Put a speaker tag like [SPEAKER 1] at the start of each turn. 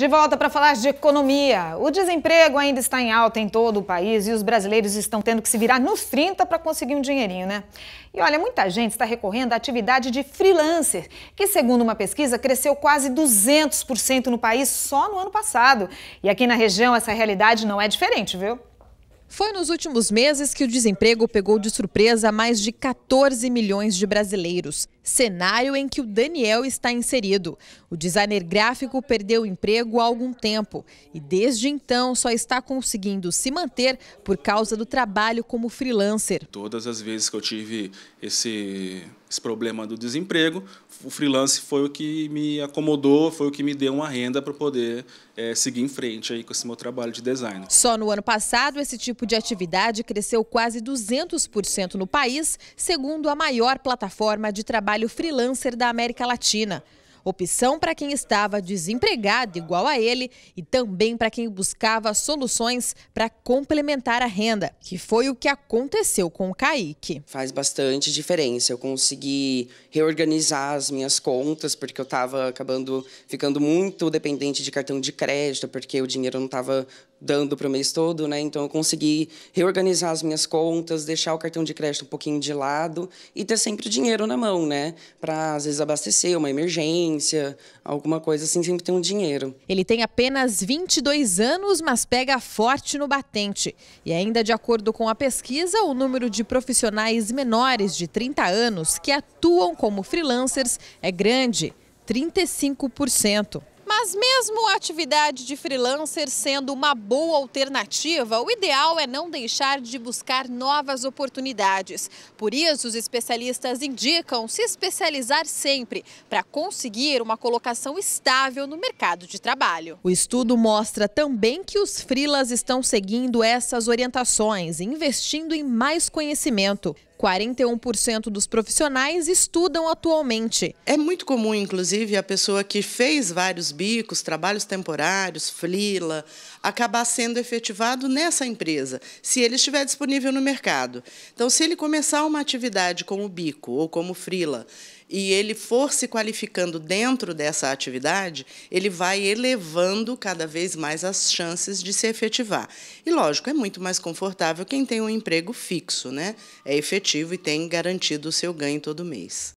[SPEAKER 1] De volta para falar de economia. O desemprego ainda está em alta em todo o país e os brasileiros estão tendo que se virar nos 30 para conseguir um dinheirinho, né? E olha, muita gente está recorrendo à atividade de freelancer, que segundo uma pesquisa cresceu quase 200% no país só no ano passado. E aqui na região essa realidade não é diferente, viu? Foi nos últimos meses que o desemprego pegou de surpresa mais de 14 milhões de brasileiros, cenário em que o Daniel está inserido. O designer gráfico perdeu o emprego há algum tempo e desde então só está conseguindo se manter por causa do trabalho como freelancer.
[SPEAKER 2] Todas as vezes que eu tive esse esse problema do desemprego, o freelance foi o que me acomodou, foi o que me deu uma renda para poder é, seguir em frente aí com esse meu trabalho de design.
[SPEAKER 1] Só no ano passado, esse tipo de atividade cresceu quase 200% no país, segundo a maior plataforma de trabalho freelancer da América Latina opção para quem estava desempregado igual a ele e também para quem buscava soluções para complementar a renda, que foi o que aconteceu com o Kaique.
[SPEAKER 3] Faz bastante diferença. Eu consegui reorganizar as minhas contas, porque eu estava acabando ficando muito dependente de cartão de crédito, porque o dinheiro não estava dando para o mês todo, né? Então eu consegui reorganizar as minhas contas, deixar o cartão de crédito um pouquinho de lado e ter sempre dinheiro na mão, né? Para às vezes abastecer uma emergência, alguma coisa assim, sempre ter um dinheiro. Ele
[SPEAKER 1] tem apenas 22 anos, mas pega forte no batente. E ainda de acordo com a pesquisa, o número de profissionais menores de 30 anos que atuam como freelancers é grande, 35%. Mas mesmo a atividade de freelancer sendo uma boa alternativa, o ideal é não deixar de buscar novas oportunidades. Por isso, os especialistas indicam se especializar sempre para conseguir uma colocação estável no mercado de trabalho. O estudo mostra também que os freelas estão seguindo essas orientações, investindo em mais conhecimento. 41% dos
[SPEAKER 4] profissionais estudam atualmente. É muito comum, inclusive, a pessoa que fez vários bicos, trabalhos temporários, frila, acabar sendo efetivado nessa empresa, se ele estiver disponível no mercado. Então, se ele começar uma atividade como bico ou como frila e ele for se qualificando dentro dessa atividade, ele vai elevando cada vez mais as chances de se efetivar. E lógico, é muito mais confortável quem tem um emprego fixo, né? É efetivo e tem garantido o seu ganho todo mês.